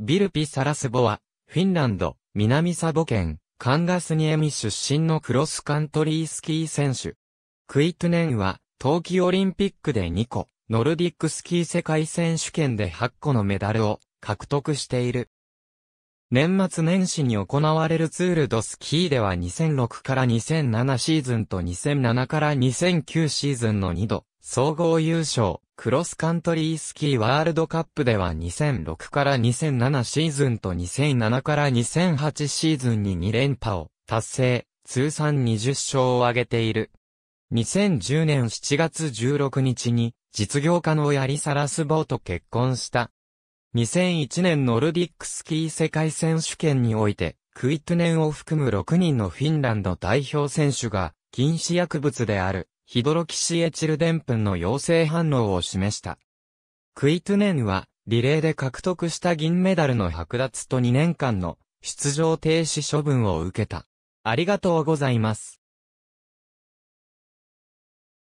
ビルピ・サラスボは、フィンランド、南サボ県、カンガスニエミ出身のクロスカントリースキー選手。クイトネンは、冬季オリンピックで2個、ノルディックスキー世界選手権で8個のメダルを獲得している。年末年始に行われるツールドスキーでは2006から2007シーズンと2007から2009シーズンの2度、総合優勝、クロスカントリースキーワールドカップでは2006から2007シーズンと2007から2008シーズンに2連覇を達成、通算20勝を挙げている。2010年7月16日に実業家のヤリサラスボーと結婚した。2001年ノルディックスキー世界選手権において、クイットネンを含む6人のフィンランド代表選手が禁止薬物であるヒドロキシエチルデンプンの陽性反応を示した。クイトゥネンは、リレーで獲得した銀メダルの剥奪と2年間の出場停止処分を受けた。ありがとうございます。